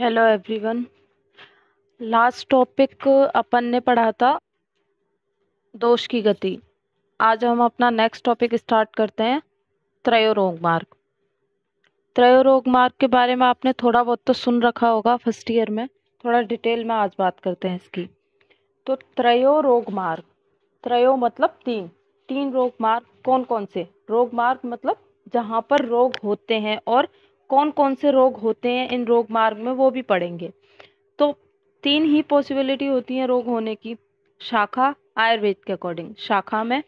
hello everyone last topic अपन ने पढ़ा था दोष की गति आज हम अपना नेक्स्ट टॉपिक स्टार्ट करते हैं त्रयोरोग मार्ग त्रयोरोग मार्ग के बारे में आपने थोड़ा बहुत तो सुन रखा होगा फर्स्ट ईयर में थोड़ा डिटेल में आज बात करते हैं इसकी तो त्रयोरोग मार्ग त्रयो मतलब तीन तीन रोग मार्ग कौन कौन से रोग मार्ग मतलब जहाँ पर रोग होते हैं और कौन कौन से रोग होते हैं इन रोग मार्ग में वो भी पढ़ेंगे तो तीन ही पॉसिबिलिटी होती है रोग होने की शाखा आयुर्वेद के अकॉर्डिंग शाखा में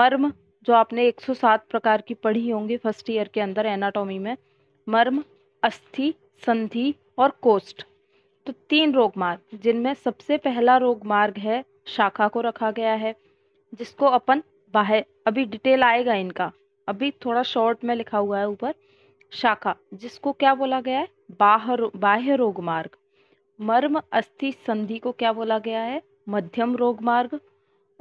मर्म जो आपने 107 प्रकार की पढ़ी होंगी फर्स्ट ईयर के अंदर एनाटॉमी में मर्म अस्थि संधि और कोष्ठ तो तीन रोग मार्ग जिनमें सबसे पहला रोग मार्ग है शाखा को रखा गया है जिसको अपन बाहर अभी डिटेल आएगा इनका अभी थोड़ा शॉर्ट में लिखा हुआ है ऊपर शाखा जिसको क्या बोला गया है बाहर बाह्य रोग मार्ग मर्म अस्थि संधि को क्या बोला गया है मध्यम रोग मार्ग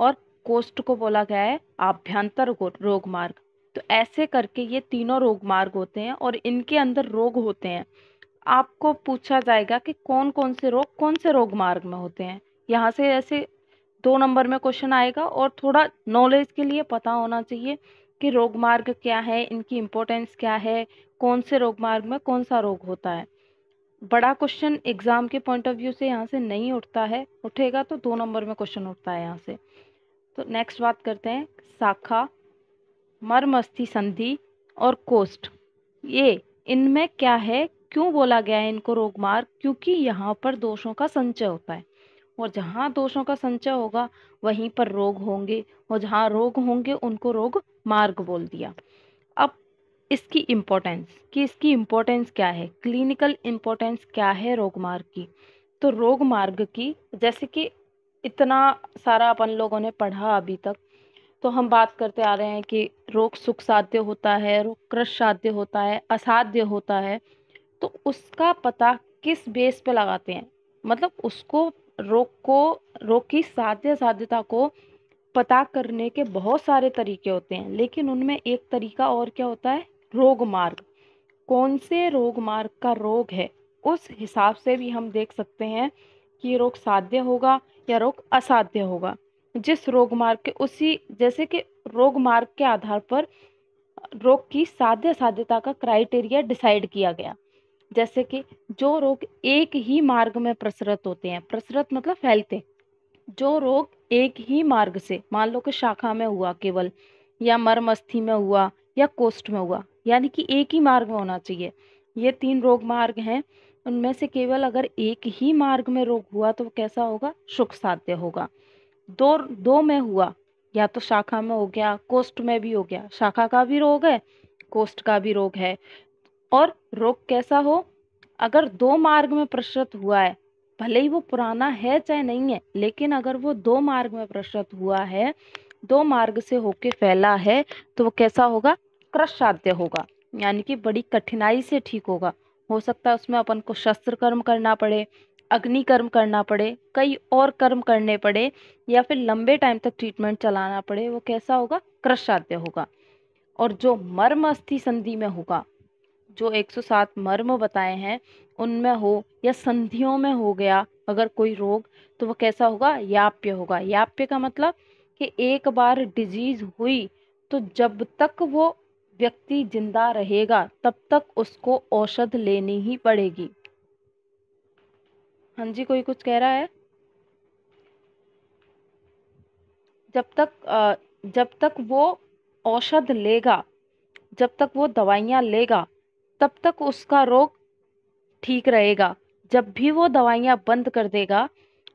और कोष्ठ को बोला गया है आभ्यंतर रोग मार्ग तो ऐसे करके ये तीनों रोग मार्ग होते हैं और इनके अंदर रोग होते हैं आपको पूछा जाएगा कि कौन कौन से रोग कौन से रोग मार्ग में होते हैं यहाँ से ऐसे दो नंबर में क्वेश्चन आएगा और थोड़ा नॉलेज के लिए पता होना चाहिए कि रोग मार्ग क्या है इनकी इम्पोर्टेंस क्या है कौन से रोग मार्ग में कौन सा रोग होता है बड़ा क्वेश्चन एग्ज़ाम के पॉइंट ऑफ व्यू से यहाँ से नहीं उठता है उठेगा तो दो नंबर में क्वेश्चन उठता है यहाँ से तो नेक्स्ट बात करते हैं शाखा मर्मस्थि संधि और कोस्ट ये इनमें क्या है क्यों बोला गया है इनको रोग मार्ग क्योंकि यहाँ पर दोषों का संचय होता है और जहाँ दोषों का संचय होगा वहीं पर रोग होंगे और जहाँ रोग होंगे उनको रोग मार्ग बोल दिया अब इसकी इम्पोर्टेंस कि इसकी इम्पोर्टेंस क्या है क्लिनिकल इम्पोर्टेंस क्या है रोग मार्ग की तो रोग मार्ग की जैसे कि इतना सारा अपन लोगों ने पढ़ा अभी तक तो हम बात करते आ रहे हैं कि रोग सुख साध्य होता है रोग क्रश साध्य होता है असाध्य होता है तो उसका पता किस बेस पे लगाते हैं मतलब उसको रोग को रोग की साध्य साध्यता को पता करने के बहुत सारे तरीके होते हैं लेकिन उनमें एक तरीका और क्या होता है रोग मार्ग कौन से रोग मार्ग का रोग है उस हिसाब से भी हम देख सकते हैं कि रोग साध्य होगा या रोग असाध्य होगा जिस रोग मार्ग के उसी जैसे कि रोग मार्ग के आधार पर रोग की साध्य साध्यता का क्राइटेरिया डिसाइड किया गया जैसे कि जो रोग एक ही मार्ग में प्रसरत होते हैं प्रसरत मतलब फैलते जो रोग एक ही मार्ग से मान लो कि शाखा में हुआ केवल या मर्म अस्थि में हुआ या कोष्ठ में हुआ यानी कि एक ही मार्ग में होना चाहिए ये तीन रोग मार्ग हैं उनमें से केवल अगर एक ही मार्ग में रोग हुआ तो कैसा होगा सुख साध्य होगा दो दो में हुआ या तो शाखा में हो गया कोष्ठ में भी हो गया शाखा का भी रोग है कोष्ठ का भी रोग है और रोग कैसा हो अगर दो मार्ग में प्रसृत हुआ है भले ही वो पुराना है चाहे नहीं है लेकिन अगर वो दो मार्ग में प्रसृत हुआ है दो मार्ग से होके फैला है तो वो कैसा होगा क्रश साध्य होगा यानी कि बड़ी कठिनाई से ठीक होगा हो सकता है उसमें अपन को शस्त्र कर्म करना पड़े अग्नि कर्म करना पड़े कई और कर्म करने पड़े या फिर लंबे टाइम तक ट्रीटमेंट चलाना पड़े वो कैसा होगा क्रश साध्य होगा और जो मर्म अस्थि संधि में होगा जो 107 मर्म बताए हैं उनमें हो या संधियों में हो गया अगर कोई रोग तो वो कैसा होगा याप्य होगा याप्य का मतलब कि एक बार डिजीज हुई तो जब तक वो व्यक्ति जिंदा रहेगा तब तक उसको औषध लेनी ही पड़ेगी हाँ जी कोई कुछ कह रहा है जब तक जब तक वो औषध लेगा जब तक वो दवाइयाँ लेगा तब तक उसका रोग ठीक रहेगा जब भी वो दवाइयाँ बंद कर देगा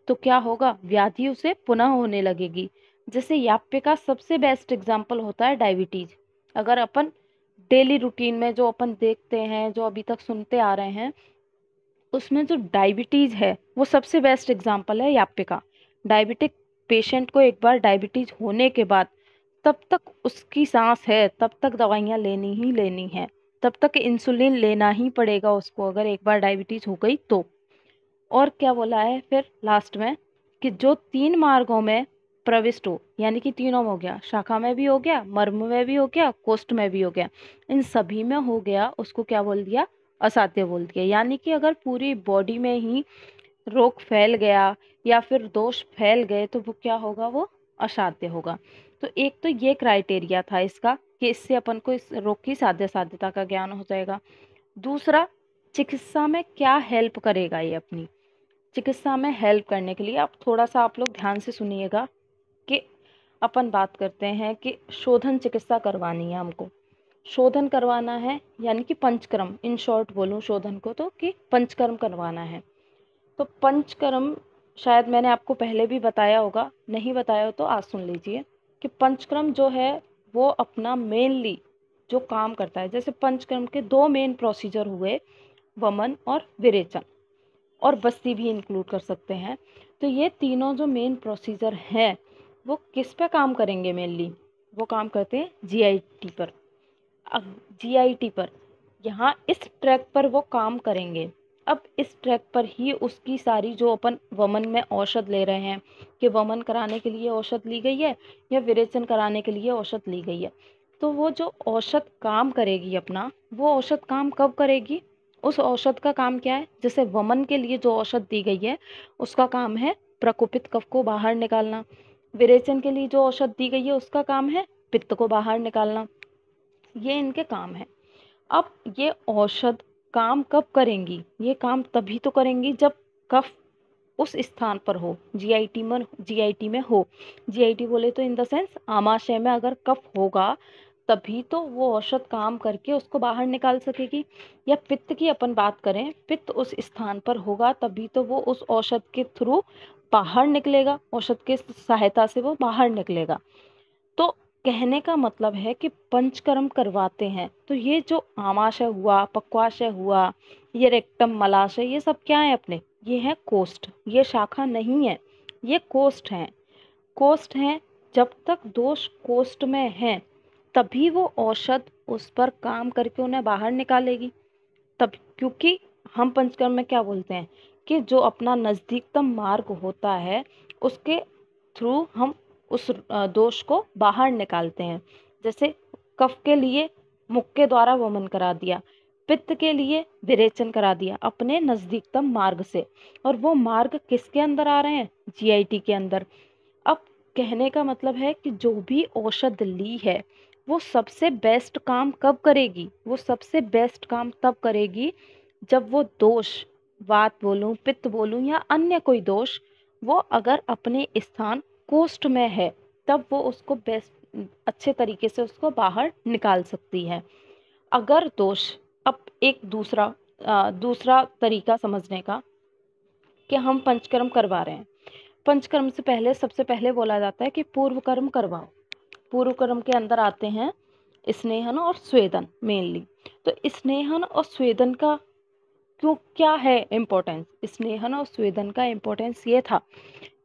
तो क्या होगा व्याधि उसे पुनः होने लगेगी जैसे याप्य का सबसे बेस्ट एग्जाम्पल होता है डायबिटीज़ अगर अपन डेली रूटीन में जो अपन देखते हैं जो अभी तक सुनते आ रहे हैं उसमें जो डायबिटीज़ है वो सबसे बेस्ट एग्जाम्पल है यापे का डायबिटिक पेशेंट को एक बार डायबिटीज़ होने के बाद तब तक उसकी सांस है तब तक दवाइयाँ लेनी ही लेनी है तब तक इंसुलिन लेना ही पड़ेगा उसको अगर एक बार डायबिटीज़ हो गई तो और क्या बोला है फिर लास्ट में कि जो तीन मार्गों में प्रविष्ट हो यानी कि तीनों में हो गया शाखा में भी हो गया मर्म में भी हो गया कोष्ठ में भी हो गया इन सभी में हो गया उसको क्या बोल दिया असाध्य बोल दिया यानी कि अगर पूरी बॉडी में ही रोग फैल गया या फिर दोष फैल गए तो वो क्या होगा वो असाध्य होगा तो एक तो ये क्राइटेरिया था इसका कि इससे अपन को इस रोग की साध्य साध्यता का ज्ञान हो जाएगा दूसरा चिकित्सा में क्या हेल्प करेगा ये अपनी चिकित्सा में हेल्प करने के लिए आप थोड़ा सा आप लोग ध्यान से सुनिएगा अपन बात करते हैं कि शोधन चिकित्सा करवानी है हमको शोधन करवाना है यानी कि पंचकर्म इन शॉर्ट बोलूँ शोधन को तो कि पंचकर्म करवाना है तो पंचकर्म शायद मैंने आपको पहले भी बताया होगा नहीं बताया हो तो आज सुन लीजिए कि पंचकर्म जो है वो अपना मेनली जो काम करता है जैसे पंचकर्म के दो मेन प्रोसीजर हुए वमन और विरेचन और बस्ती भी इंक्लूड कर सकते हैं तो ये तीनों जो मेन प्रोसीजर हैं वो किस पे काम करेंगे मेनली वो काम करते हैं जीआईटी पर जीआईटी पर यहाँ इस ट्रैक पर वो काम करेंगे अब इस ट्रैक पर ही उसकी सारी जो अपन वमन में औषध ले रहे हैं कि वमन कराने के लिए औषध ली गई है या विरेचन कराने के लिए औषध ली गई है तो वो जो औषध काम करेगी अपना वो औषध काम कब करेगी उस औषध का काम क्या है जैसे वमन के लिए जो औषध दी गई है उसका काम है प्रकोपित कफ को बाहर निकालना विरेचन के लिए जो औषध दी गई है उसका काम है पित्त को बाहर निकालना ये इनके काम है अब ये औषध काम कब करेंगी ये काम तभी तो करेंगी जब कफ उस स्थान पर हो जीआईटी में जीआईटी में हो जीआईटी बोले तो इन द सेंस आमाशय में अगर कफ होगा तभी तो वो औषध काम करके उसको बाहर निकाल सकेगी या पित्त की अपन बात करें पित्त उस स्थान पर होगा तभी तो वो उस औषध के थ्रू बाहर निकलेगा औषध की सहायता से वो बाहर निकलेगा तो कहने का मतलब है कि पंचकर्म करवाते हैं तो ये जो आमाशय हुआ पक्वाशय हुआ ये रेक्टम मलाशय ये सब क्या है अपने ये हैं कोष्ठ ये शाखा नहीं है ये कोष्ठ हैं कोष्ठ हैं जब तक दोष कोष्ठ में हैं तभी वो औषध उस पर काम करके उन्हें बाहर निकालेगी तब क्योंकि हम पंचकर्म में क्या बोलते हैं कि जो अपना नज़दीकतम मार्ग होता है उसके थ्रू हम उस दोष को बाहर निकालते हैं जैसे कफ के लिए मुक्के द्वारा वमन करा दिया पित्त के लिए विरेचन करा दिया अपने नज़दीकतम मार्ग से और वो मार्ग किसके अंदर आ रहे हैं जी के अंदर अब कहने का मतलब है कि जो भी औषध ली है वो सबसे बेस्ट काम कब करेगी वो सबसे बेस्ट काम तब करेगी जब वो दोष वात बोलूं पित्त बोलूं या अन्य कोई दोष वो अगर अपने स्थान कोष्ठ में है तब वो उसको बेस्ट अच्छे तरीके से उसको बाहर निकाल सकती है अगर दोष अब एक दूसरा आ, दूसरा तरीका समझने का कि हम पंचकर्म करवा रहे हैं पंचकर्म से पहले सबसे पहले बोला जाता है कि पूर्व कर्म करवाओ पूर्व कर्म के अंदर आते हैं स्नेहन और स्वेदन मेनली तो स्नेहन और स्वेदन का क्यों तो क्या है इम्पोर्टेंस स्नेहन और स्वेदन का इम्पोर्टेंस ये था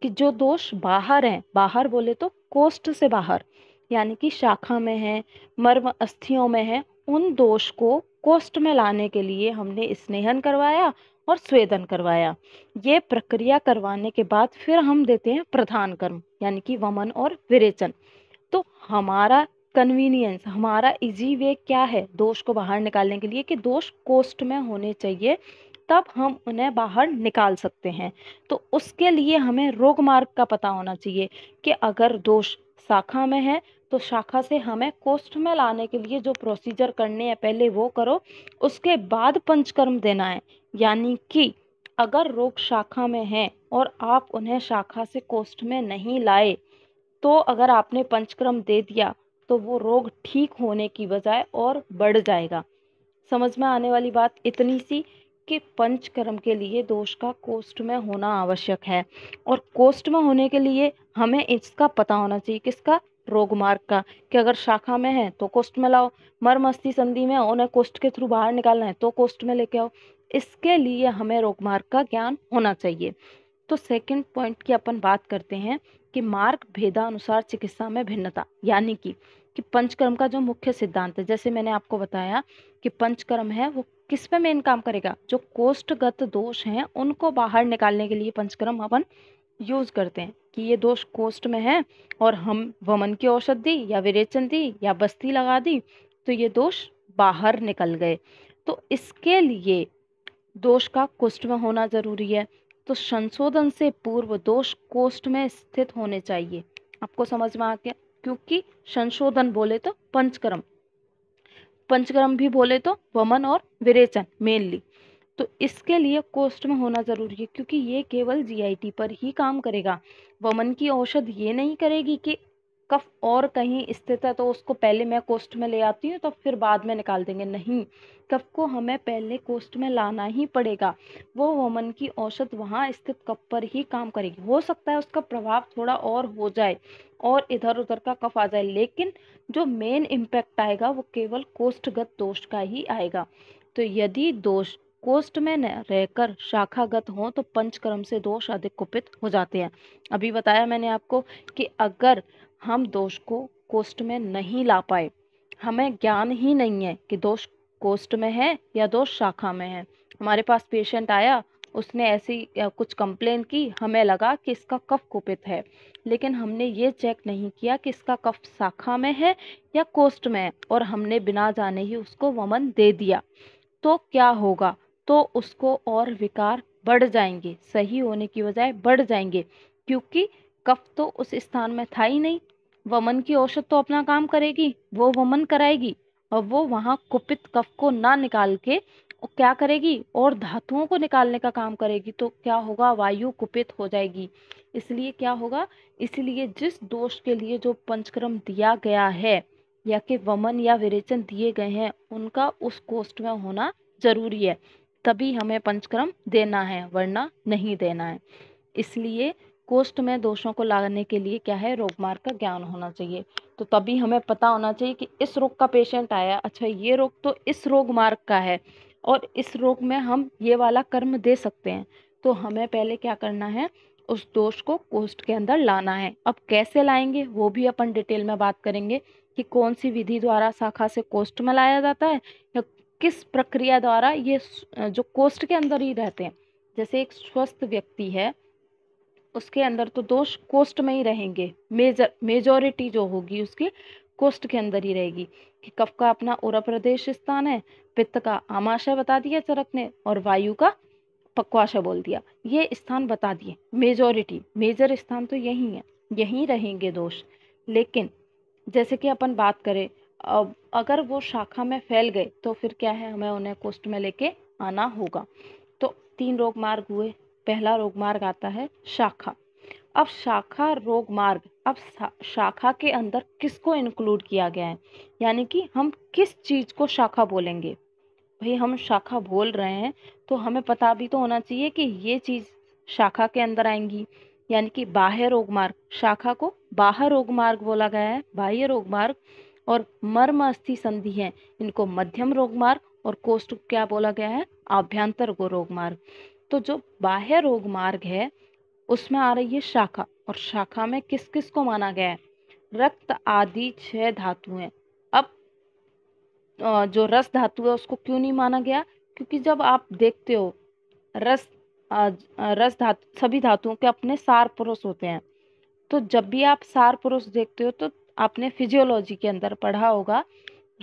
कि जो दोष बाहर हैं बाहर बोले तो कोष्ठ से बाहर यानी कि शाखा में है मर्म अस्थियों में है उन दोष को कोष्ठ में लाने के लिए हमने स्नेहन करवाया और स्वेदन करवाया ये प्रक्रिया करवाने के बाद फिर हम देते हैं प्रधान कर्म यानी कि वमन और विरेचन तो हमारा कन्वीनियंस हमारा इजी वे क्या है दोष को बाहर निकालने के लिए कि दोष कोस्ट में होने चाहिए तब हम उन्हें बाहर निकाल सकते हैं तो उसके लिए हमें रोग मार्ग का पता होना चाहिए कि अगर दोष शाखा में है तो शाखा से हमें कोस्ट में लाने के लिए जो प्रोसीजर करने हैं पहले वो करो उसके बाद पंचकर्म देना है यानी कि अगर रोग शाखा में है और आप उन्हें शाखा से कोस्ट में नहीं लाए तो अगर आपने पंचक्रम दे दिया तो वो रोग ठीक होने की बजाय और बढ़ जाएगा समझ में आने वाली बात इतनी सी कि पंचकर्म के लिए दोष का कोष्ठ में होना आवश्यक है और कोष्ठ में होने के लिए हमें इसका पता होना चाहिए किसका रोग मार्ग का कि अगर शाखा में है तो कोष्ठ में लाओ मर्म अस्थि संधि में उन्हें कोष्ठ के थ्रू बाहर निकालना है तो कोष्ठ में लेके आओ इसके लिए हमें रोग मार्ग का ज्ञान होना चाहिए तो सेकंड पॉइंट की अपन बात करते हैं कि मार्ग भेदानुसार चिकित्सा में भिन्नता यानी कि कि पंचकर्म का जो मुख्य सिद्धांत है जैसे मैंने आपको बताया कि पंचकर्म है वो किस पे मेन काम करेगा जो कोष्ठगत दोष हैं उनको बाहर निकालने के लिए पंचकर्म अपन यूज़ करते हैं कि ये दोष कोष्ठ में है और हम वमन की औषध दी या विरेचन दी या बस्ती लगा दी तो ये दोष बाहर निकल गए तो इसके लिए दोष का कुष्ठ में होना ज़रूरी है तो संशोधन से पूर्व दोष कोष्ठ में स्थित होने चाहिए आपको समझ में आ गया क्योंकि संशोधन बोले तो पंचक्रम पंचक्रम भी बोले तो वमन और विरेचन मेनली तो इसके लिए कोष्ट में होना ज़रूरी है क्योंकि ये केवल जीआईटी पर ही काम करेगा वमन की औषध ये नहीं करेगी कि कफ और कहीं स्थित है तो उसको पहले मैं कोष्ट में ले आती हूँ तो फिर बाद में निकाल देंगे नहीं कफ को हमें पहले कोष्ट में लाना ही पड़ेगा वो वमन की औसत वहाँ स्थित कफ पर ही काम करेगी हो सकता है उसका प्रभाव थोड़ा और हो जाए और इधर उधर का कफ आ जाए लेकिन जो मेन इम्पैक्ट आएगा वो केवल कोष्ठगत दोष का ही आएगा तो यदि दोष कोष्ट में रहकर शाखागत हो तो पंचकर्म से दोष अधिक कुपित हो जाते हैं अभी बताया मैंने आपको कि अगर हम दोष को कोष्ट में नहीं ला पाए हमें ज्ञान ही नहीं है कि दोष कोष्ट में है या दोष शाखा में है हमारे पास पेशेंट आया उसने ऐसी कुछ कंप्लेन की हमें लगा कि इसका कफ कुपित है लेकिन हमने ये चेक नहीं किया कि इसका कफ शाखा में है या कोष्ट में है और हमने बिना जाने ही उसको वमन दे दिया तो क्या होगा तो उसको और विकार बढ़ जाएंगे सही होने की बजाय बढ़ जाएंगे क्योंकि कफ तो उस स्थान में था ही नहीं वमन की औषध तो अपना काम करेगी वो वमन कराएगी और वो वहाँ कुपित कफ को ना निकाल के क्या करेगी और धातुओं को निकालने का काम करेगी तो क्या होगा वायु कुपित हो जाएगी इसलिए क्या होगा इसलिए जिस दोष के लिए जो पंचक्रम दिया गया है या कि वमन या विरेचन दिए गए हैं उनका उस कोष्ट में होना जरूरी है तभी हमें पंचक्रम देना है वरना नहीं देना है इसलिए कोष्ठ में दोषों को लाने के लिए क्या है रोग मार्ग का ज्ञान होना चाहिए तो तभी हमें पता होना चाहिए कि इस रोग का पेशेंट आया अच्छा ये रोग तो इस रोग मार्ग का है और इस रोग में हम ये वाला कर्म दे सकते हैं तो हमें पहले क्या करना है उस दोष को कोष्ठ के अंदर लाना है अब कैसे लाएंगे वो भी अपन डिटेल में बात करेंगे कि कौन सी विधि द्वारा शाखा से कोष्ठ में लाया जाता है या किस प्रक्रिया द्वारा ये जो कोष्ठ के अंदर ही रहते हैं जैसे एक स्वस्थ व्यक्ति है उसके अंदर तो दोष कोस्ट में ही रहेंगे मेजर मेजोरिटी जो होगी उसकी कोस्ट के अंदर ही रहेगी कि कफ का अपना उरा प्रदेश स्थान है पित्त का आमाशय बता दिया चरक ने और वायु का पक्वाशय बोल दिया ये स्थान बता दिए मेजॉरिटी मेजर स्थान तो यही है यहीं रहेंगे दोष लेकिन जैसे कि अपन बात करें अब अगर वो शाखा में फैल गए तो फिर क्या है हमें उन्हें कोष्ट में लेके आना होगा तो तीन रोग मार्ग हुए पहला रोग मार्ग आता है शाखा अब शाखा रोग मार्ग अब शाखा के अंदर किसको इंक्लूड किया गया है यानी कि हम किस चीज़ को शाखा बोलेंगे भाई हम शाखा बोल रहे हैं तो हमें पता भी तो होना चाहिए कि ये चीज़ शाखा के अंदर आएंगी यानी कि बाह्य रोग मार्ग शाखा को बाहर रोग मार्ग बोला गया है बाह्य रोग मार्ग और मर्म अस्थि संधि है इनको मध्यम रोग मार्ग और कोष्ठ क्या बोला गया है आभ्यंतर रोग मार्ग तो जो बाह्य रोग मार्ग है उसमें आ रही है शाखा और शाखा में किस किस को माना गया है रक्त आदि छह धातु हैं अब जो रस धातु है उसको क्यों नहीं माना गया क्योंकि जब आप देखते हो रस रस धातु सभी धातुओं के अपने सार पुरुष होते हैं तो जब भी आप सार पुरुष देखते हो तो आपने फिजियोलॉजी के अंदर पढ़ा होगा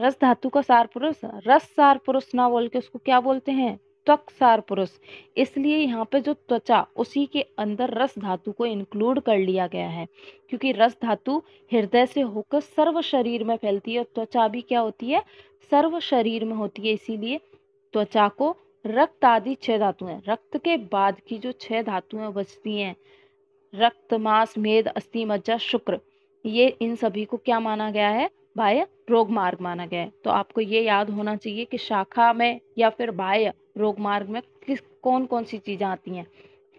रस धातु का सार पुरुष रस सार पुरुष ना बोल के उसको क्या बोलते हैं त्वकसार पुरुष इसलिए यहाँ पे जो त्वचा उसी के अंदर रस धातु को इंक्लूड कर लिया गया है क्योंकि रस धातु हृदय से होकर सर्व शरीर में फैलती है और त्वचा भी क्या होती है सर्व शरीर में होती है इसीलिए त्वचा को रक्त आदि छह धातु हैं रक्त के बाद की जो छह धातुएं बचती हैं रक्त मांस मेद अस्थि मज्जा शुक्र ये इन सभी को क्या माना गया है बाह्य रोग मार्ग माना गया है तो आपको ये याद होना चाहिए कि शाखा में या फिर बाह्य रोग मार्ग में किस कौन कौन सी चीज़ें आती हैं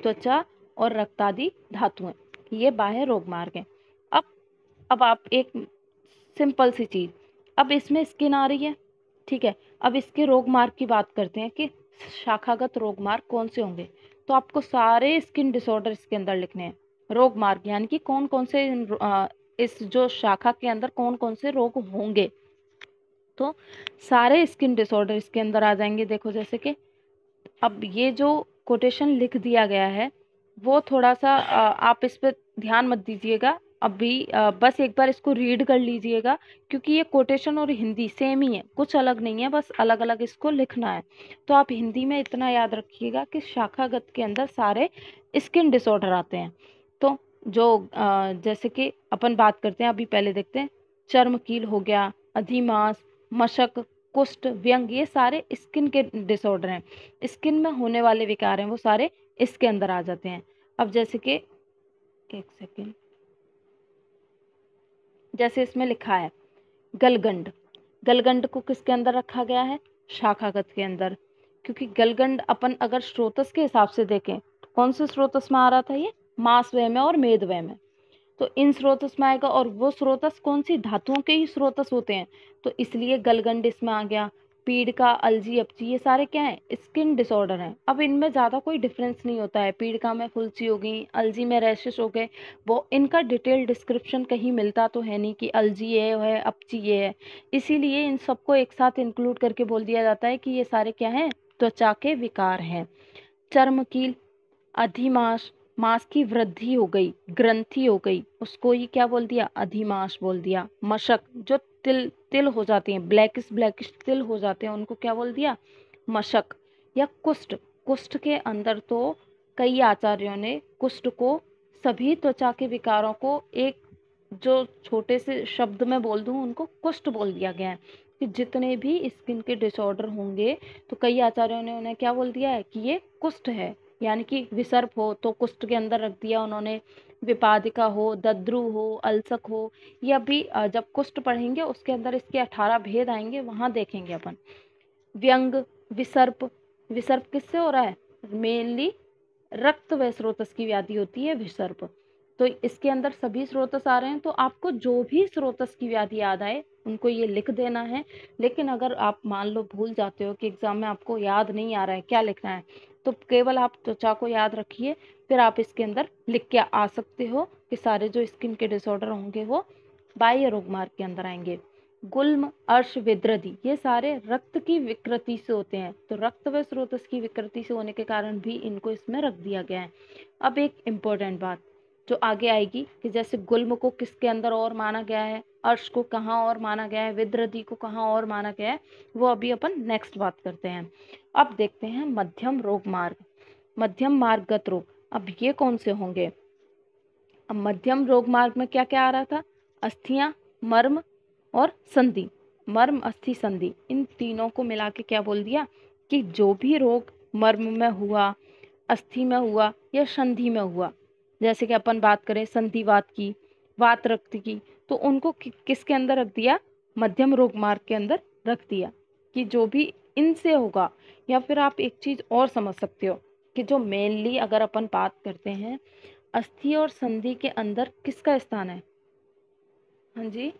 त्वचा और रक्तादि धातुएं ये बाह्य रोग मार्ग हैं अब अब आप एक सिंपल सी चीज़ अब इसमें स्किन आ रही है ठीक है अब इसके रोग मार्ग की बात करते हैं कि शाखागत रोग मार्ग कौन से होंगे तो आपको सारे स्किन डिसऑर्डर इसके अंदर लिखने हैं रोग मार्ग यानी कि कौन कौन से इस जो शाखा के अंदर कौन कौन से रोग होंगे तो सारे स्किन डिसऑर्डर इसके अंदर आ जाएंगे देखो जैसे कि अब ये जो कोटेशन लिख दिया गया है वो थोड़ा सा आप इस पर ध्यान मत दीजिएगा अभी बस एक बार इसको रीड कर लीजिएगा क्योंकि ये कोटेशन और हिंदी सेम ही है कुछ अलग नहीं है बस अलग अलग इसको लिखना है तो आप हिंदी में इतना याद रखिएगा कि शाखागत के अंदर सारे स्किन डिसऑर्डर आते हैं तो जो जैसे कि अपन बात करते हैं अभी पहले देखते हैं चर्म कील हो गया अधिमास मशक कुष्ठ व्यंग ये सारे स्किन के डिसऑर्डर हैं स्किन में होने वाले विकार हैं वो सारे इसके अंदर आ जाते हैं अब जैसे कि एक सेकेंड जैसे इसमें लिखा है गलगंड गलगंड को किसके अंदर रखा गया है शाखागत के अंदर क्योंकि गलगंड अपन अगर स्रोतस के हिसाब से देखें तो कौन से स्रोतस में आ रहा था ये मास व्यय में और मेद व्यय में तो इन स्रोतस में आएगा और वो स्रोतस कौन सी धातुओं के ही स्रोतस होते हैं तो इसलिए गलगंड इसमें आ गया पीड़ का अलजी अपची ये सारे क्या हैं स्किन डिसऑर्डर हैं अब इनमें ज़्यादा कोई डिफरेंस नहीं होता है का में फुलसी हो गई अलजी में रैशेस हो गए वो इनका डिटेल डिस्क्रिप्शन कहीं मिलता तो है नहीं कि अलजी ये है अपची ये है इसीलिए इन सबको एक साथ इंक्लूड करके बोल दिया जाता है कि ये सारे क्या हैं त्वचा के विकार हैं चर्मकील अधिमाश मांस की वृद्धि हो गई ग्रंथि हो गई उसको ही क्या बोल दिया अधिमांस बोल दिया मशक जो तिल तिल हो जाते हैं ब्लैकिश ब्लैकिश तिल हो जाते हैं उनको क्या बोल दिया मशक या कुष्ठ कुष्ठ के अंदर तो कई आचार्यों ने कुष्ठ को सभी त्वचा के विकारों को एक जो छोटे से शब्द में बोल दूं उनको कुष्ठ बोल दिया गया है कि जितने भी स्किन के डिसऑर्डर होंगे तो कई आचार्यों ने उन्हें क्या बोल दिया है कि ये कुष्ठ है यानी कि विसर्प हो तो कुष्ठ के अंदर रख दिया उन्होंने विपादिका हो दद्रु हो अलसक हो या भी जब कुष्ठ पढ़ेंगे उसके अंदर इसके अठारह भेद आएंगे वहाँ देखेंगे अपन व्यंग विसर्प विसर्प किससे हो रहा है मेनली रक्त व स्रोतस की व्याधि होती है विसर्प तो इसके अंदर सभी स्रोतस आ रहे हैं तो आपको जो भी स्रोतस की व्याधि याद आए उनको ये लिख देना है लेकिन अगर आप मान लो भूल जाते हो कि एग्ज़ाम में आपको याद नहीं आ रहा है क्या लिखना है तो केवल आप त्वचा को याद रखिए फिर आप इसके अंदर लिख के आ सकते हो कि सारे जो स्किन के डिसऑर्डर होंगे वो बाह्य रोग मार्ग के अंदर आएंगे गुल्म अर्श विद्रधि ये सारे रक्त की विकृति से होते हैं तो रक्त व स्रोत की विकृति से होने के कारण भी इनको इसमें रख दिया गया है अब एक इम्पोर्टेंट बात जो आगे आएगी कि जैसे गुल्म को किसके अंदर और माना गया है अर्श को कहाँ और माना गया है विद्रधि को कहाँ और माना गया है वो अभी अपन नेक्स्ट बात करते हैं अब देखते हैं मध्यम रोग मार्ग मध्यम मार्गगत रोग अब ये कौन से होंगे अब मध्यम रोग मार्ग में क्या क्या आ रहा था अस्थियाँ मर्म और संधि मर्म अस्थि संधि इन तीनों को मिला के क्या बोल दिया कि जो भी रोग मर्म में हुआ अस्थि में हुआ या संधि में हुआ जैसे कि अपन बात करें संधिवात की वात रक्त की तो उनको कि, किसके अंदर रख दिया मध्यम रोग मार्ग के अंदर रख दिया कि जो भी इनसे होगा या फिर आप एक चीज़ और समझ सकते हो कि जो मेनली अगर अपन बात करते हैं अस्थि और संधि के अंदर किसका स्थान है हाँ जी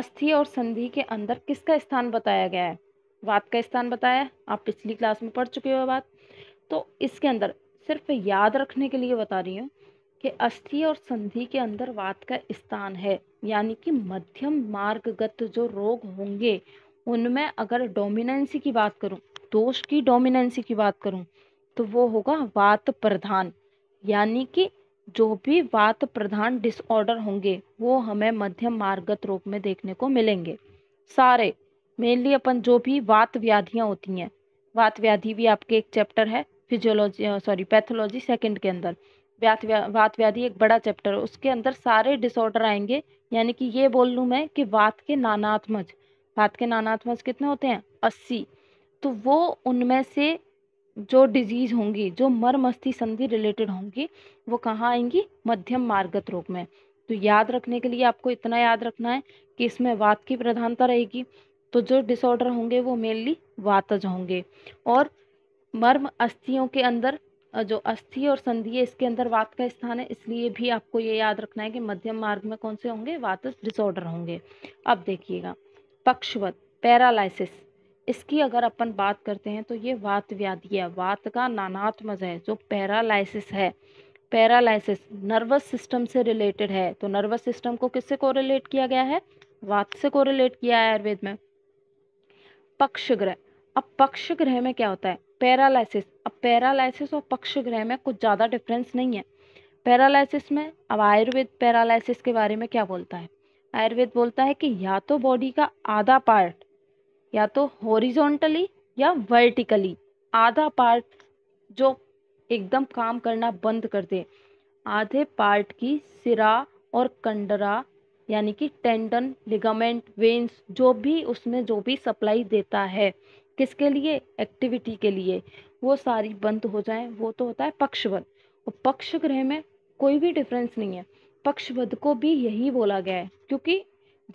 अस्थि और संधि के अंदर किसका स्थान बताया गया है वात का स्थान बताया आप पिछली क्लास में पढ़ चुके हो बात तो इसके अंदर सिर्फ याद रखने के लिए बता रही हूँ कि अस्थि और संधि के अंदर वात का स्थान है यानी कि मध्यम मार्गगत जो रोग होंगे उनमें अगर डोमिनेंसी की बात करूं दोष की डोमिनेंसी की बात करूं तो वो होगा वात प्रधान यानी कि जो भी वात प्रधान डिसऑर्डर होंगे वो हमें मध्यम मार्गत रोग में देखने को मिलेंगे सारे मेनली अपन जो भी वात व्याधियाँ होती हैं वात व्याधि भी आपके एक चैप्टर है फिजियोलॉजी सॉरी पैथोलॉजी सेकंड के अंदर व्यात व्या वात व्याधि एक बड़ा चैप्टर है उसके अंदर सारे डिसऑर्डर आएंगे यानी कि ये बोल लूँ मैं कि वात के नानात्मज वात के नानात्मज कितने होते हैं अस्सी तो वो उनमें से जो डिजीज़ होंगी जो मर्म संधि रिलेटेड होंगी वो कहाँ आएंगी मध्यम मार्गत रोग में तो याद रखने के लिए आपको इतना याद रखना है कि इसमें वात की प्रधानता रहेगी तो जो डिसऑर्डर होंगे वो मेनली वातज होंगे और मर्म अस्थियों के अंदर जो अस्थि और संधि है इसके अंदर वात का स्थान है इसलिए भी आपको ये याद रखना है कि मध्यम मार्ग में कौन से होंगे वातस डिसऑर्डर होंगे अब देखिएगा पक्षवत पैरालाइसिस इसकी अगर अपन बात करते हैं तो ये वात व्याधि है वात का नानात्मज है जो पैरालाइसिस है पैरालाइसिस नर्वस सिस्टम से रिलेटेड है तो नर्वस सिस्टम को किससे कोरिलेट किया गया है वात से कोरिलेट किया है आयुर्वेद में पक्षग्रह अब पक्षग्रह में क्या होता है पैरालिसिस अब पैरालिसिस और पक्षग्रह में कुछ ज़्यादा डिफरेंस नहीं है पैरालिसिस में अब आयुर्वेद पैरालिसिस के बारे में क्या बोलता है आयुर्वेद बोलता है कि या तो बॉडी का आधा पार्ट या तो हॉरिजॉन्टली या वर्टिकली आधा पार्ट जो एकदम काम करना बंद कर दे आधे पार्ट की सिरा और कंडरा यानी कि टेंडन लिगामेंट वेंस जो भी उसमें जो भी सप्लाई देता है किसके लिए एक्टिविटी के लिए वो सारी बंद हो जाए वो तो होता है पक्षवध और पक्ष ग्रह में कोई भी डिफरेंस नहीं है पक्षवध को भी यही बोला गया है क्योंकि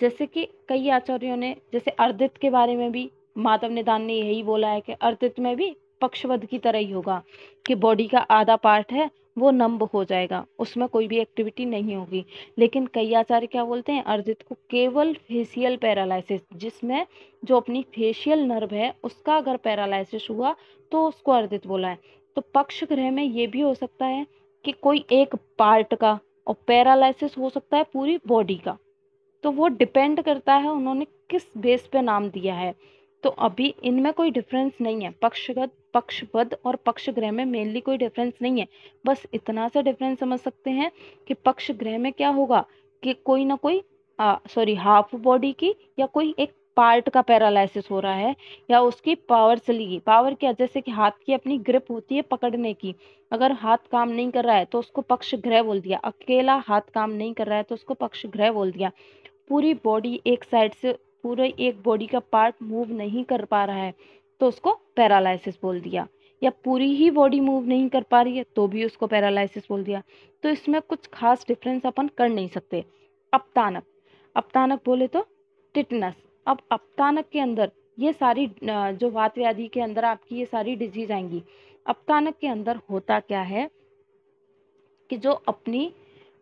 जैसे कि कई आचार्यों ने जैसे अर्धित के बारे में भी माधव निदान ने यही बोला है कि अर्दित में भी पक्षवध की तरह ही होगा कि बॉडी का आधा पार्ट है वो नम्ब हो जाएगा उसमें कोई भी एक्टिविटी नहीं होगी लेकिन कई आचार्य क्या बोलते हैं अर्जित को केवल फेशियल पैरालिसिस जिसमें जो अपनी फेशियल नर्व है उसका अगर पैरालिसिस हुआ तो उसको अर्जित बोला है तो पक्ष ग्रह में ये भी हो सकता है कि कोई एक पार्ट का और पैरालिसिस हो सकता है पूरी बॉडी का तो वो डिपेंड करता है उन्होंने किस बेस पे नाम दिया है तो अभी इनमें कोई डिफरेंस नहीं है पक्षगत पक्षबद्ध और पक्षग्रह में मेनली कोई डिफरेंस नहीं है बस इतना सा डिफरेंस समझ सकते हैं कि पक्षग्रह में क्या होगा कि कोई ना कोई सॉरी हाफ बॉडी की या कोई एक पार्ट का पैरालिसिस हो रहा है या उसकी पावर चली गई पावर क्या जैसे कि हाथ की अपनी ग्रिप होती है पकड़ने की अगर हाथ काम नहीं कर रहा है तो उसको पक्षग्रह बोल दिया अकेला हाथ काम नहीं कर रहा है तो उसको पक्षग्रह बोल दिया पूरी बॉडी एक साइड से पूरे एक बॉडी का पार्ट मूव नहीं कर पा रहा है तो उसको पैरालिसिस बोल दिया या पूरी ही बॉडी मूव नहीं कर पा रही है तो भी उसको पैरालिसिस बोल दिया तो इसमें कुछ खास डिफरेंस अपन कर नहीं सकते अपतानक अपतानक बोले तो टिटनस अब अपतानक के अंदर ये सारी जो वात व्याधि के अंदर आपकी ये सारी डिजीज आएंगी अपतानक के अंदर होता क्या है कि जो अपनी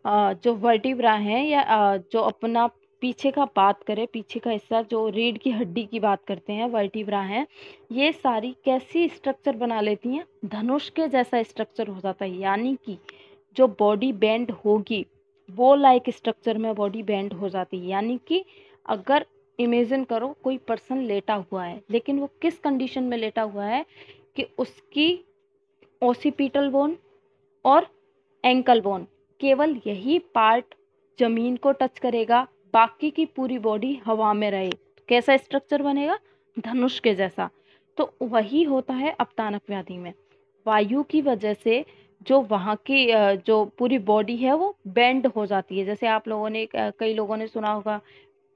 जो वर्टिब्रा हैं या जो अपना पीछे का बात करें पीछे का हिस्सा जो रीढ़ की हड्डी की बात करते हैं वर्टिब्रा हैं ये सारी कैसी स्ट्रक्चर बना लेती हैं धनुष के जैसा स्ट्रक्चर हो जाता है यानी कि जो बॉडी बेंड होगी वो लाइक स्ट्रक्चर में बॉडी बेंड हो जाती है यानी कि अगर इमेजिन करो कोई पर्सन लेटा हुआ है लेकिन वो किस कंडीशन में लेटा हुआ है कि उसकी ओसीपीटल बोन और एंकल बोन केवल यही पार्ट ज़मीन को टच करेगा बाकी की पूरी बॉडी हवा में रहे तो कैसा स्ट्रक्चर बनेगा धनुष के जैसा तो वही होता है अपतानक व्याधि में वायु की वजह से जो वहाँ की जो पूरी बॉडी है वो बेंड हो जाती है जैसे आप लोगों ने कई लोगों ने सुना होगा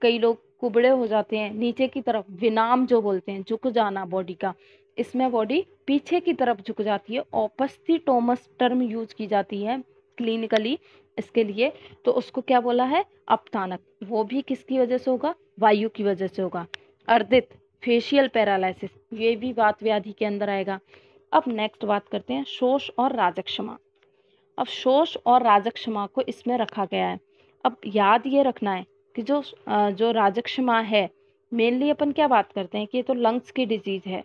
कई लोग कुबड़े हो जाते हैं नीचे की तरफ विनाम जो बोलते हैं झुक जाना बॉडी का इसमें बॉडी पीछे की तरफ झुक जाती है ओपस्थी टोमस टर्म यूज की जाती है क्लिनिकली इसके लिए तो उसको क्या बोला है अपतानक वो भी किसकी वजह से होगा वायु की वजह से होगा अर्दित फेशियल पैरालिसिस ये भी बात व्याधि के अंदर आएगा अब नेक्स्ट बात करते हैं शोष और राजक्षमा अब शोष और राजक्षमा को इसमें रखा गया है अब याद ये रखना है कि जो जो राजक्षमा है मेनली अपन क्या बात करते हैं कि ये तो लंग्स की डिजीज़ है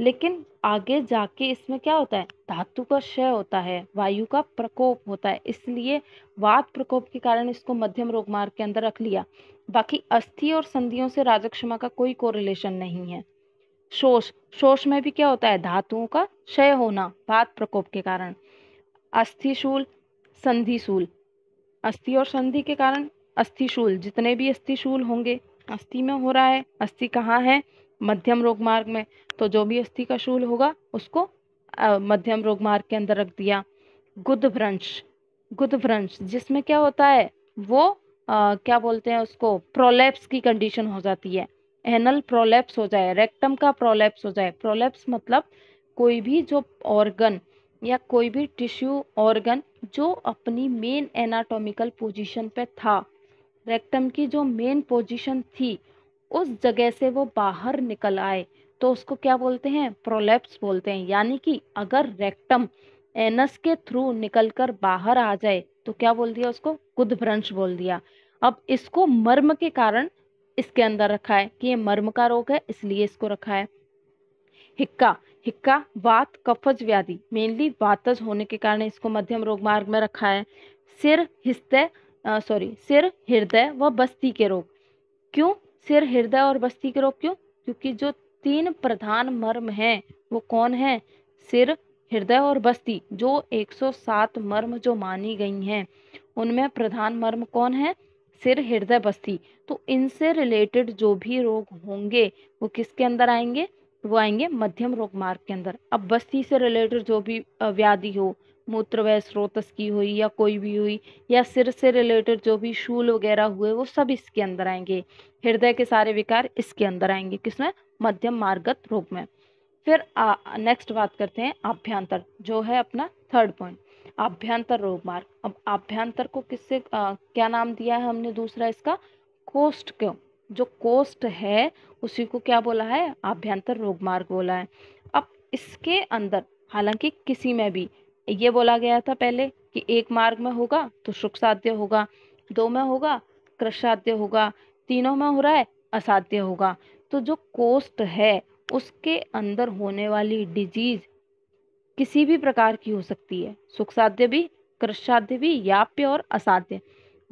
लेकिन आगे जाके इसमें क्या होता है धातु का क्षय होता है वायु का प्रकोप होता है इसलिए वात प्रकोप के कारण इसको मध्यम रोग मार्ग के अंदर रख लिया बाकी अस्थि और संधियों से राजक्षमा का कोई कोरिलेशन नहीं है शोष शोष में भी क्या होता है धातुओं का क्षय होना वात प्रकोप के कारण अस्थिशूल संधिशूल अस्थि और संधि के कारण अस्थिशूल जितने भी अस्थिशूल होंगे अस्थि में हो रहा है अस्थि कहाँ है मध्यम रोग मार्ग में तो जो भी अस्थि का शूल होगा उसको मध्यम रोग मार्ग के अंदर रख दिया गुदभ्रंश गुदभ्रंश जिसमें क्या होता है वो आ, क्या बोलते हैं उसको प्रोलेप्स की कंडीशन हो जाती है एनल प्रोलेप्स हो जाए रेक्टम का प्रोलेप्स हो जाए प्रोलेप्स मतलब कोई भी जो ऑर्गन या कोई भी टिश्यू ऑर्गन जो अपनी मेन एनाटॉमिकल पोजीशन पे था रेक्टम की जो मेन पोजीशन थी उस जगह से वो बाहर निकल आए तो उसको क्या बोलते हैं प्रोलेप्स बोलते हैं यानी कि अगर रेक्टम एनस के थ्रू निकलकर बाहर आ जाए तो क्या बोल दिया उसको गुदभ्रंश बोल दिया अब इसको मर्म के कारण इसके अंदर रखा है कि ये मर्म का रोग है इसलिए इसको रखा है हिक्का हिक्का वात कफज व्याधि मेनली वातज होने के कारण इसको मध्यम रोग मार्ग में रखा है सिर हिस्ते सॉरी सिर हृदय व बस्ती के रोग क्यों सिर हृदय और बस्ती के रोग क्यों क्योंकि जो तीन प्रधान मर्म हैं वो कौन हैं सिर हृदय और बस्ती जो 107 मर्म जो मानी गई हैं उनमें प्रधान मर्म कौन है सिर हृदय बस्ती तो इनसे रिलेटेड जो भी रोग होंगे वो किसके अंदर आएंगे वो आएंगे मध्यम रोग मार्ग के अंदर अब बस्ती से रिलेटेड जो भी व्याधि हो मूत्र व स्रोतस की हुई या कोई भी हुई या सिर से रिलेटेड जो भी शूल वगैरह हुए वो सब इसके अंदर आएंगे हृदय के सारे विकार इसके अंदर आएंगे किसमें मध्यम मार्गत रोग में फिर नेक्स्ट बात करते हैं आभ्यंतर जो है अपना थर्ड पॉइंट आभ्यंतर रोग मार्ग अब आभ्यंतर को किससे क्या नाम दिया है हमने दूसरा इसका कोष्ट क्यों जो कोष्ट है उसी को क्या बोला है आभ्यंतर रोग मार्ग बोला है अब इसके अंदर हालांकि किसी में भी ये बोला गया था पहले कि एक मार्ग में होगा तो सुख साध्य होगा दो में होगा कृष साध्य होगा तीनों में हो रहा है असाध्य होगा तो जो कोष्ट है उसके अंदर होने वाली डिजीज किसी भी प्रकार की हो सकती है सुख साध्य भी कृष साध्य भी याप्य और असाध्य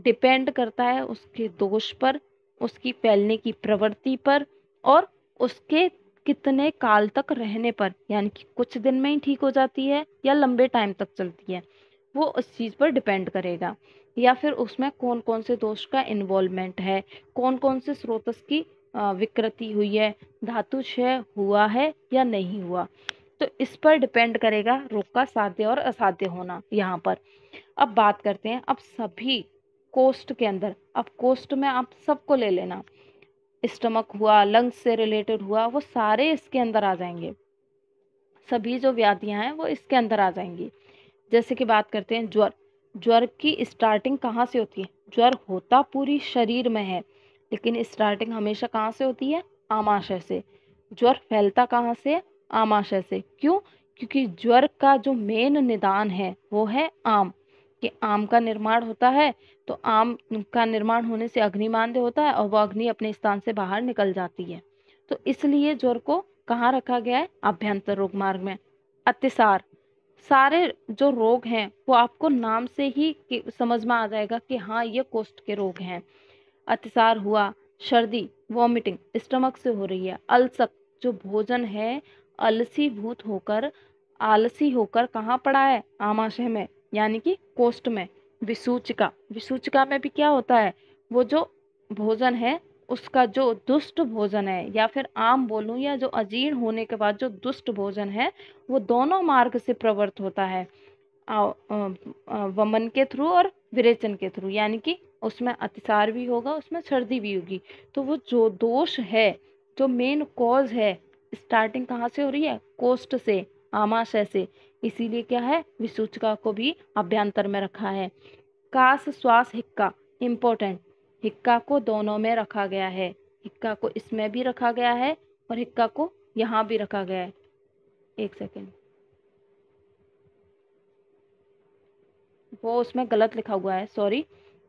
डिपेंड करता है उसके दोष पर उसकी फैलने की प्रवृत्ति पर और उसके कितने काल तक रहने पर यानी कि कुछ दिन में ही ठीक हो जाती है या लंबे टाइम तक चलती है वो उस चीज़ पर डिपेंड करेगा या फिर उसमें कौन कौन से दोष का इन्वॉल्वमेंट है कौन कौन से स्रोतस की विकृति हुई है धातु क्षय हुआ है या नहीं हुआ तो इस पर डिपेंड करेगा रोग का साध्य और असाध्य होना यहाँ पर अब बात करते हैं अब सभी कोस्ट के अंदर अब कोस्ट में आप सबको ले लेना स्टमक हुआ लंग्स से रिलेटेड हुआ वो सारे इसके अंदर आ जाएंगे सभी जो व्याधियाँ हैं वो इसके अंदर आ जाएंगी जैसे कि बात करते हैं ज्वर ज्वर की स्टार्टिंग कहाँ से होती है ज्वर होता पूरी शरीर में है लेकिन स्टार्टिंग हमेशा कहाँ से होती है आमाशय से ज्वर फैलता कहाँ से आमाशय से क्यों क्योंकि ज्वर का जो मेन निदान है वो है आम कि आम का निर्माण होता है तो आम का निर्माण होने से अग्निमान्य होता है और वह अग्नि अपने स्थान से बाहर निकल जाती है तो इसलिए ज्वर को कहाँ रखा गया है अभ्यंतर रोग मार्ग में अतिसार सारे जो रोग हैं वो आपको नाम से ही समझ में आ जाएगा कि हाँ ये कोष्ट के रोग हैं अतिसार हुआ सर्दी वॉमिटिंग स्टमक से हो रही है अलसक जो भोजन है अलसी भूत होकर आलसी होकर कहाँ पड़ा है आमाशय में यानी कि कोष्ट में विसूचिका विसूचिका में भी क्या होता है वो जो भोजन है उसका जो दुष्ट भोजन है या फिर आम बोलूँ या जो अजीर्ण होने के बाद जो दुष्ट भोजन है वो दोनों मार्ग से प्रवृत्त होता है वमन के थ्रू और विरेचन के थ्रू यानी कि उसमें अतिसार भी होगा उसमें सर्दी भी होगी तो वो जो दोष है जो मेन कॉज है स्टार्टिंग कहाँ से हो रही है कोष्ट से आमाशय से इसीलिए क्या है विसूचका को भी अभ्यंतर में रखा है काश श्वास हिक्का इम्पोर्टेंट हिक्का को दोनों में रखा गया है हिक्का को इसमें भी रखा गया है और हिक्का को यहाँ भी रखा गया है एक सेकेंड वो उसमें गलत लिखा हुआ है सॉरी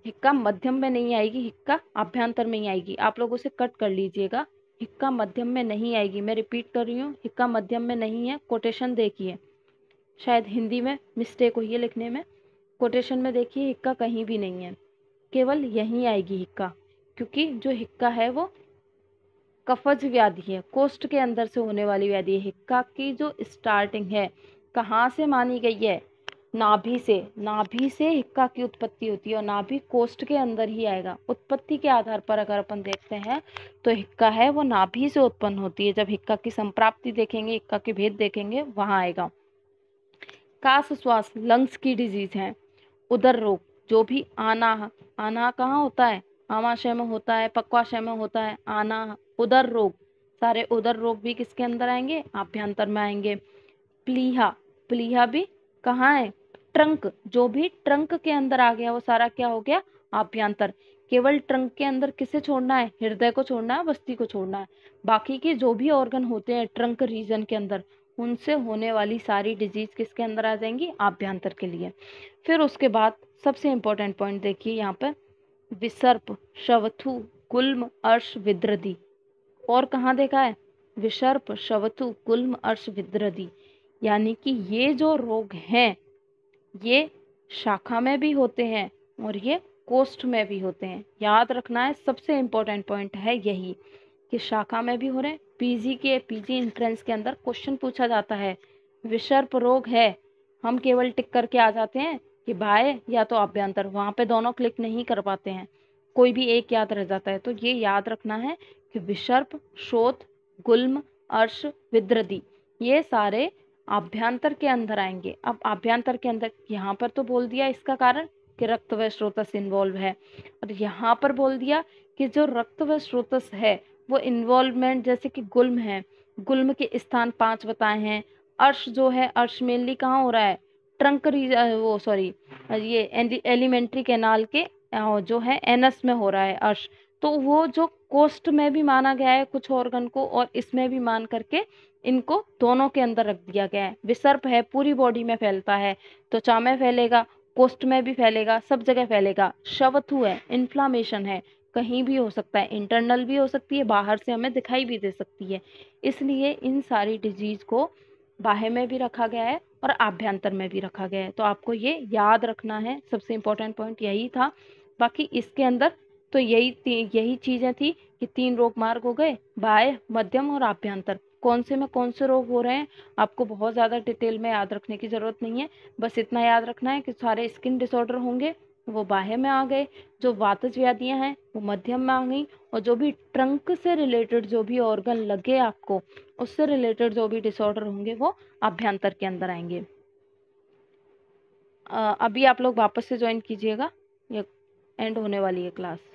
हिक्का मध्यम में नहीं आएगी हिक्का अभ्यंतर में ही आएगी आप लोग उसे कट कर लीजिएगा हिक्का मध्यम में नहीं आएगी मैं रिपीट कर रही हूँ हिक्का मध्यम में नहीं है कोटेशन देखिए शायद हिंदी में मिस्टेक हुई है लिखने में कोटेशन में देखिए हिक्का कहीं भी नहीं है केवल यहीं आएगी हिक्का क्योंकि जो हिक्का है वो कफज व्याधि है कोस्ट के अंदर से होने वाली व्याधि है हिक्का की जो स्टार्टिंग है कहाँ से मानी गई है नाभि से नाभि से हिक्का की उत्पत्ति होती है और नाभि कोष्ठ के अंदर ही आएगा उत्पत्ति के आधार पर अगर अपन देखते हैं तो हिक्का है वो नाभि से उत्पन्न होती है जब हिक्का की संप्राप्ति देखेंगे हिक्का के भेद देखेंगे वहाँ आएगा काश श्वास लंग्स की डिजीज है उदर रोग जो भी आना आना कहाँ होता है आमाशय में होता है पक्वाशय में होता है आना उदर रोग सारे उदर रोग भी किसके अंदर आएंगे आभ्यंतर में आएंगे प्लीहा प्लीहा भी कहाँ है ट्रंक जो भी ट्रंक के अंदर आ गया वो सारा क्या हो गया आप्यांतर केवल ट्रंक के अंदर किसे छोड़ना है हृदय को छोड़ना है बस्ती को छोड़ना है बाकी के जो भी ऑर्गन होते हैं ट्रंक रीजन के अंदर उनसे होने वाली सारी डिजीज किसके अंदर आ जाएंगी आप्यांतर के लिए फिर उसके बाद सबसे इंपॉर्टेंट पॉइंट देखिए यहाँ पर विसर्प शवथु गुल्म अर्श विद्रदी और कहाँ देखा है विसर्प शवथु गुल्म अर्श विद्रदी यानी कि ये जो रोग हैं ये शाखा में भी होते हैं और ये कोस्ट में भी होते हैं याद रखना है सबसे इम्पोर्टेंट पॉइंट है यही कि शाखा में भी हो रहे हैं पीजी के पीजी एंट्रेंस के अंदर क्वेश्चन पूछा जाता है विशर्प रोग है हम केवल टिक करके आ जाते हैं कि बाय या तो अभ्यंतर वहाँ पे दोनों क्लिक नहीं कर पाते हैं कोई भी एक याद रह जाता है तो ये याद रखना है कि विशर्प शोध गुल्म अर्श विद्रदी ये सारे आभ्यंतर के अंदर आएंगे अब आभ्यंतर के अंदर यहाँ पर तो बोल दिया इसका कारण कि रक्त व स्रोतस इन्वॉल्व है और यहाँ पर बोल दिया कि जो रक्त व स्रोतस है वो इन्वॉल्वमेंट जैसे कि गुल्म है गुल्म के स्थान पांच बताए हैं अर्श जो है अर्श मेनली कहाँ हो रहा है ट्रंक वो सॉरी ये एलिमेंट्री कैनाल के जो है एनस में हो रहा है अर्श तो वो जो कोस्ट में भी माना गया है कुछ ऑर्गन को और इसमें भी मान करके इनको दोनों के अंदर रख दिया गया है विसर्प है पूरी बॉडी में फैलता है त्वचा तो में फैलेगा कोस्ट में भी फैलेगा सब जगह फैलेगा शवथु है इन्फ्लामेशन है कहीं भी हो सकता है इंटरनल भी हो सकती है बाहर से हमें दिखाई भी दे सकती है इसलिए इन सारी डिजीज़ को बाह्य में भी रखा गया है और आभ्यंतर में भी रखा गया है तो आपको ये याद रखना है सबसे इम्पोर्टेंट पॉइंट यही था बाकी इसके अंदर तो यही यही चीज़ें थी कि तीन रोग मार्ग हो गए बाह्य मध्यम और आभ्यंतर कौन से में कौन से रोग हो रहे हैं आपको बहुत ज़्यादा डिटेल में याद रखने की ज़रूरत नहीं है बस इतना याद रखना है कि सारे स्किन डिसऑर्डर होंगे वो बाह्य में आ गए जो वातज व्याधियां हैं वो मध्यम में आ गई और जो भी ट्रंक से रिलेटेड जो भी ऑर्गन लगे आपको उससे रिलेटेड जो भी डिसऑर्डर होंगे वो अभ्यंतर के अंदर आएंगे अभी आप लोग वापस से ज्वाइन कीजिएगा ये एंड होने वाली है क्लास